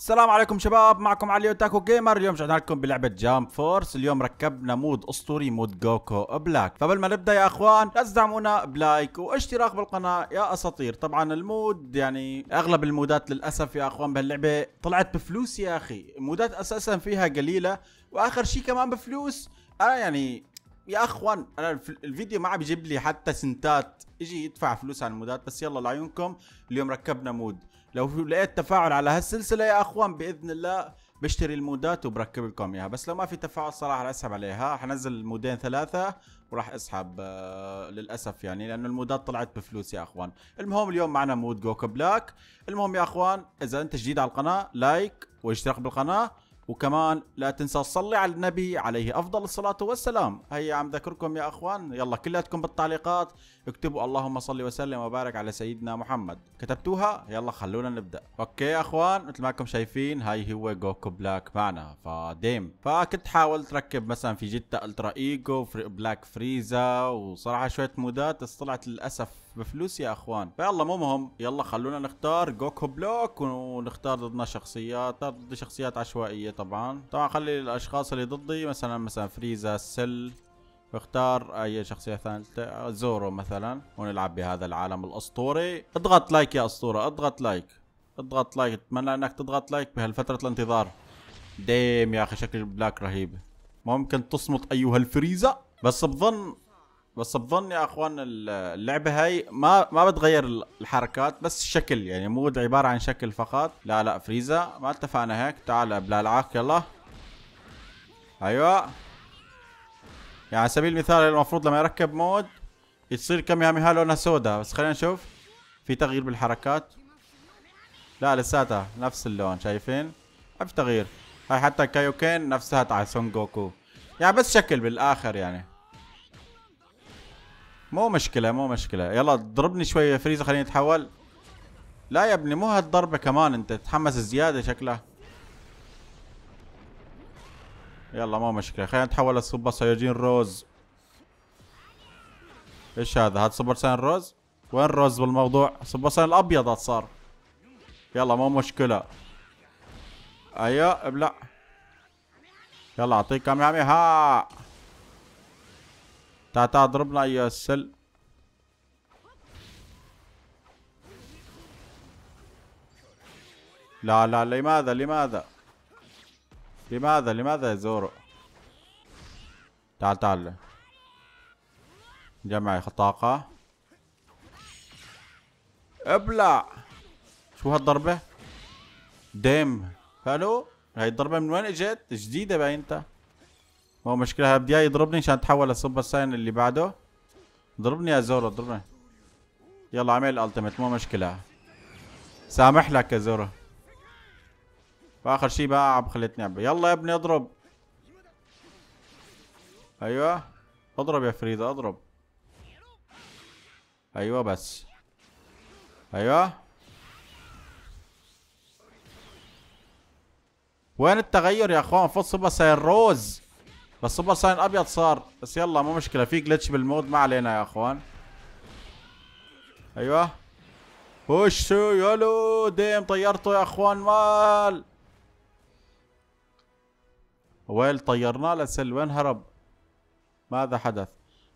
السلام عليكم شباب معكم علي اوتاكو جيمر اليوم رجعنا لكم بلعبه جامب فورس اليوم ركبنا مود اسطوري مود جوكو بلاك فقبل ما نبدا يا اخوان لا تدعمونا بلايك واشتراك بالقناه يا اساطير طبعا المود يعني اغلب المودات للاسف يا اخوان بهاللعبه طلعت بفلوس يا اخي مودات اساسا فيها قليله واخر شيء كمان بفلوس انا يعني يا اخوان انا الفيديو ما عم بيجيب لي حتى سنتات يجي يدفع فلوس على المودات بس يلا لعيونكم اليوم ركبنا مود لو لقيت تفاعل على هالسلسله يا اخوان باذن الله بشتري المودات وبركب لكم اياها بس لو ما في تفاعل صراحه رح اسحب عليها حنزل المودين ثلاثه وراح اسحب آه، للاسف يعني لانه المودات طلعت بفلوس يا اخوان المهم اليوم معنا مود جوكو بلاك المهم يا اخوان اذا انت جديد على القناه لايك واشتراك بالقناه وكمان لا تنسى تصلي على النبي عليه افضل الصلاه والسلام هيا عم ذكركم يا اخوان يلا كلياتكم بالتعليقات اكتبوا اللهم صل وسلم وبارك على سيدنا محمد كتبتوها يلا خلونا نبدا اوكي يا اخوان مثل ما انكم شايفين هاي هو جوكو بلاك معنا فديم فكنت حاولت ركب مثلا في جتا الترا ايجو فري بلاك فريزا وصراحه شويه مودات طلعت للاسف بفلوس يا اخوان فيلا مو مهم يلا خلونا نختار جوكو بلوك ونختار ضدنا شخصيات طيب، ضد شخصيات عشوائيه طبعا طبعا خلي الاشخاص اللي ضدي مثلا مثلا فريزا سل اختار اي شخصيه ثانيه زورو مثلا ونلعب بهذا العالم الاسطوري اضغط لايك يا اسطوره اضغط لايك اضغط لايك اتمنى انك تضغط لايك بهالفتره الانتظار ديم يا اخي شكل البلاك رهيب ممكن تصمت ايها الفريزا بس بظن بس بظن يا اخوان اللعبه هاي ما ما بتغير الحركات بس الشكل يعني مو عباره عن شكل فقط لا لا فريزا ما اتفقنا هيك تعال بلالعاك يلا ايوه يعني على سبيل المثال المفروض لما يركب مود يصير كم ياما يعني لونها سودا بس خلينا نشوف في تغيير بالحركات لا لساتها نفس اللون شايفين ما في تغيير هاي حتى كايوكين نفسها تاع سون جوكو يعني بس شكل بالاخر يعني مو مشكلة مو مشكلة يلا ضربني شوية فريزة خليني اتحول لا يا ابني مو هالضربة كمان انت تتحمس زيادة شكله يلا مو مشكلة خلينا نتحول للسوبر سايجين روز ايش هذا هذا سوبر سايجين روز وين روز بالموضوع سوبر سايجين الابيض هذا صار يلا مو مشكلة ايوه ابلع يلا اعطيك كام يا عمي ها تعال تعال ضربنا يا السل لا لا لماذا لماذا لماذا لماذا يا زورو تعال تعال جمعي طاقة ابلع شو هالضربة ديم هلو هاي الضربة من وين اجت جديدة باين انت ما هو مشكلة بدي يضربني عشان اتحول للسوبر ساين اللي بعده ضربني يا زورو ضربني يلا اعمل التيمت مو مشكلة سامح لك يا زورو واخر شي بقى عم خليتني عم يلا يا ابني اضرب ايوه اضرب يا فريدة اضرب ايوه بس ايوه وين التغير يا اخوان فصل بس الروز بس سوبر ساين ابيض صار بس يلا مو مشكله في جلتش بالمود ما علينا يا اخوان ايوه وشو يولو ديم طيرته يا اخوان مال ويل طيرناه لسل وين هرب ماذا حدث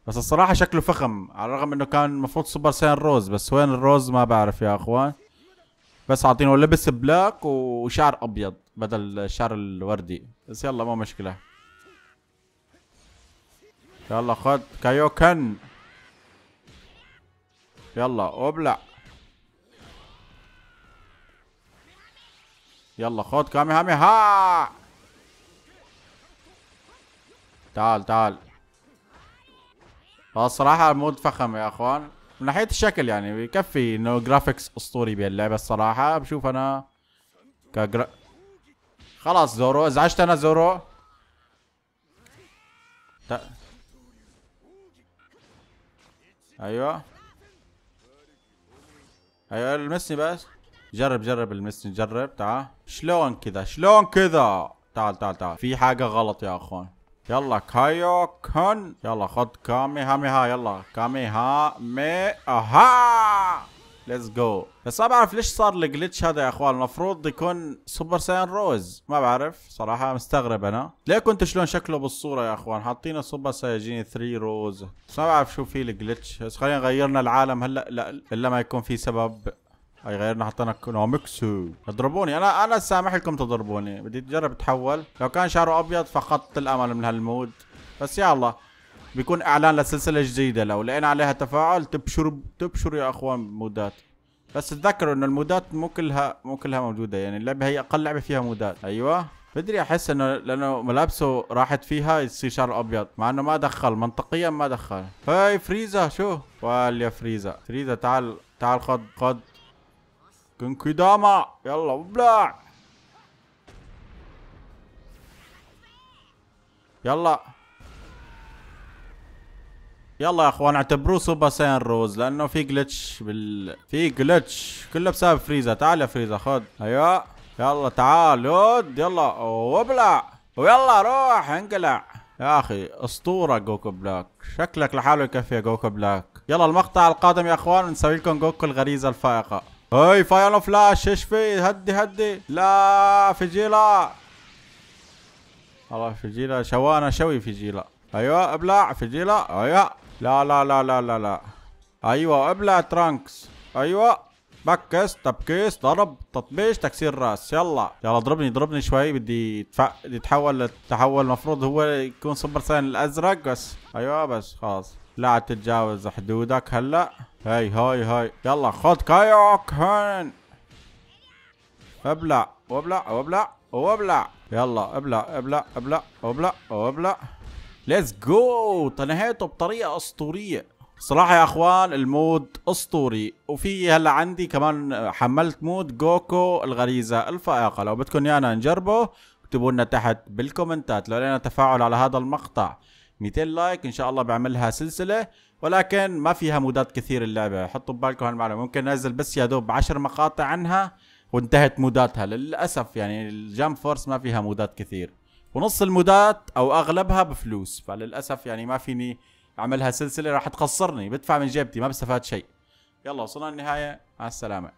بس الصراحة شكله فخم على الرغم انه كان المفروض سوبر ساين روز بس وين الروز ما بعرف يا اخوان بس عاطينه لبس بلاك وشعر ابيض بدل الشعر الوردي بس يلا مو مشكلة يلا خد كايوكن يلا ابلع يلا خد كامي هامي ها تعال تعال الصراحة مود فخم يا اخوان من ناحية الشكل يعني بيكفي انه جرافيكس اسطوري بهاللعبة الصراحة بشوف انا كجرا خلاص زورو ازعجت انا زورو ايوه ايوه المسني بس جرب جرب المسني جرب تعال شلون كذا شلون كذا تعال تعال تعال في حاجة غلط يا اخوان يلا كايو كون يلا خد كامي هامي ها يلا كامي ها مي اها ليتس جو بس ما بعرف ليش صار الجلتش هذا يا اخوان المفروض يكون سوبر سايان روز ما بعرف صراحه مستغرب انا ليه كنت شلون شكله بالصوره يا اخوان حاطينه سوبر سايجين 3 روز بس ما بعرف شو في الجلتش بس خلينا غيرنا العالم هلا لا الا ما يكون في سبب هاي غيرنا حطينا نومكسو اضربوني انا انا سامح لكم تضربوني بدي تجرب تحول لو كان شعره ابيض فقدت الامل من هالمود بس يلا بيكون اعلان لسلسله جديده لو لقينا عليها تفاعل تبشر تبشر يا اخوان مودات بس تذكروا انه المودات مو كلها مو كلها موجوده يعني اللعبه هي اقل لعبه فيها مودات ايوه بدري احس انه لانه ملابسه راحت فيها يصير شعر ابيض مع انه ما دخل منطقيا ما دخل هاي فريزا شو وال يا فريزا فريزا تعال تعال خد خد كنكيداما يلا ابلع يلا يلا يا اخوان اعتبروه سوبر ساين روز لانه في جلتش بال في جلتش كله بسبب فريزا تعال يا فريزا خد ايوه يلا تعال يود يلا وابلع ويلا روح انقلع يا اخي اسطوره جوكو بلاك شكلك لحاله يكفي يا جوكو بلاك يلا المقطع القادم يا اخوان نسوي لكم جوكو الغريزه الفائقه هاي فاينل فلاش ايش في هدي هدي لا في جيلا الله جيلا شوانا شوي في جيلا ايوه ابلع في جيلا ايوه لا لا لا لا لا لا ايوه ابلع ترانكس ايوه بكس تبكيس ضرب تطبيش تكسير راس يلا يلا اضربني اضربني شوي بدي تف... يتحول تحول المفروض هو يكون سوبر ساين الازرق بس ايوه بس خلاص لا تتجاوز حدودك هلا هاي هاي هاي يلا خد كايوك هين ابلع وابلع وابلع وابلع يلا ابلع ابلع ابلع وابلع وابلع ليتس جو تنهيته بطريقه اسطوريه صراحة يا اخوان المود اسطوري وفي هلا عندي كمان حملت مود جوكو الغريزة الفائقة لو بدكم يانا نجربه اكتبوا لنا تحت بالكومنتات لو لنا تفاعل على هذا المقطع 200 لايك ان شاء الله بعملها سلسلة ولكن ما فيها مودات كثير اللعبة حطوا ببالكم هالمعلومة ممكن انزل بس يا دوب 10 مقاطع عنها وانتهت موداتها للاسف يعني الجام فورس ما فيها مودات كثير ونص المودات او اغلبها بفلوس فللاسف يعني ما فيني اعملها سلسله راح تخسرني بدفع من جيبتي ما بستفاد شيء يلا وصلنا للنهايه مع السلامه